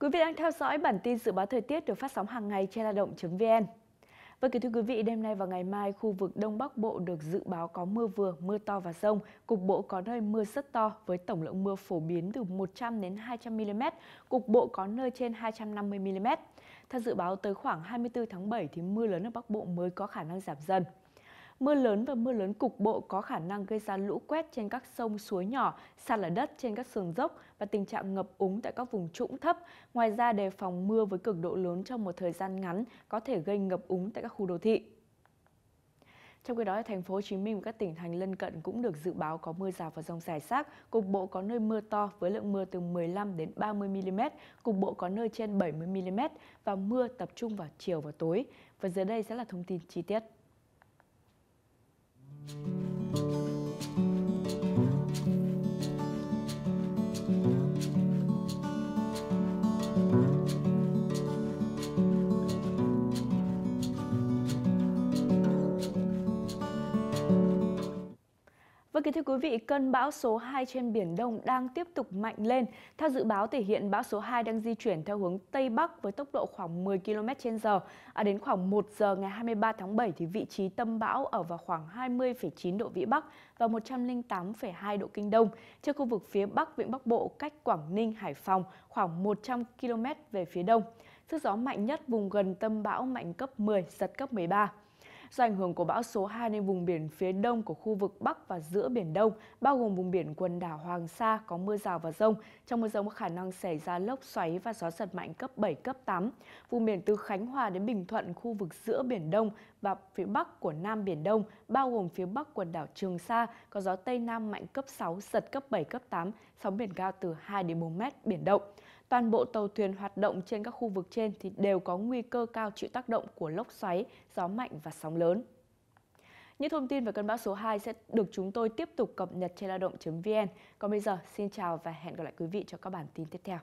Quý vị đang theo dõi bản tin dự báo thời tiết được phát sóng hàng ngày trên lao động.vn. Và vâng, kính thưa quý vị, đêm nay và ngày mai, khu vực Đông Bắc Bộ được dự báo có mưa vừa, mưa to và rông. Cục bộ có nơi mưa rất to với tổng lượng mưa phổ biến từ 100 đến 200 mm, cục bộ có nơi trên 250 mm. Theo dự báo tới khoảng 24 tháng 7 thì mưa lớn ở Bắc Bộ mới có khả năng giảm dần. Mưa lớn và mưa lớn cục bộ có khả năng gây ra lũ quét trên các sông suối nhỏ, sạt lở đất trên các sườn dốc và tình trạng ngập úng tại các vùng trũng thấp. Ngoài ra đề phòng mưa với cường độ lớn trong một thời gian ngắn có thể gây ngập úng tại các khu đô thị. Trong khi đó, thành phố Hồ Chí Minh và các tỉnh thành lân cận cũng được dự báo có mưa rào và rông rải rác, cục bộ có nơi mưa to với lượng mưa từ 15 đến 30 mm, cục bộ có nơi trên 70 mm và mưa tập trung vào chiều và tối. Và dưới đây sẽ là thông tin chi tiết. Vâng kính thưa quý vị, cơn bão số 2 trên Biển Đông đang tiếp tục mạnh lên. Theo dự báo thì hiện bão số 2 đang di chuyển theo hướng Tây Bắc với tốc độ khoảng 10 km h À, đến khoảng 1 giờ ngày 23 tháng 7 thì vị trí tâm bão ở vào khoảng 20,9 độ Vĩ Bắc và 108,2 độ Kinh Đông. Trên khu vực phía Bắc Vịnh Bắc Bộ cách Quảng Ninh, Hải Phòng khoảng 100 km về phía Đông. Sức gió mạnh nhất vùng gần tâm bão mạnh cấp 10, giật cấp 13. Do ảnh hưởng của bão số 2 nên vùng biển phía đông của khu vực Bắc và giữa Biển Đông, bao gồm vùng biển quần đảo Hoàng Sa có mưa rào và rông. Trong mưa rông có khả năng xảy ra lốc xoáy và gió giật mạnh cấp 7, cấp 8. Vùng biển từ Khánh Hòa đến Bình Thuận, khu vực giữa Biển Đông và phía Bắc của Nam Biển Đông, bao gồm phía Bắc quần đảo Trường Sa, có gió Tây Nam mạnh cấp 6, giật cấp 7, cấp 8, sóng biển cao từ 2 đến 4 mét, biển động. Toàn bộ tàu thuyền hoạt động trên các khu vực trên thì đều có nguy cơ cao chịu tác động của lốc xoáy, gió mạnh và sóng lớn. Những thông tin về cơn bão số 2 sẽ được chúng tôi tiếp tục cập nhật trên lao động.vn. Còn bây giờ, xin chào và hẹn gặp lại quý vị cho các bản tin tiếp theo.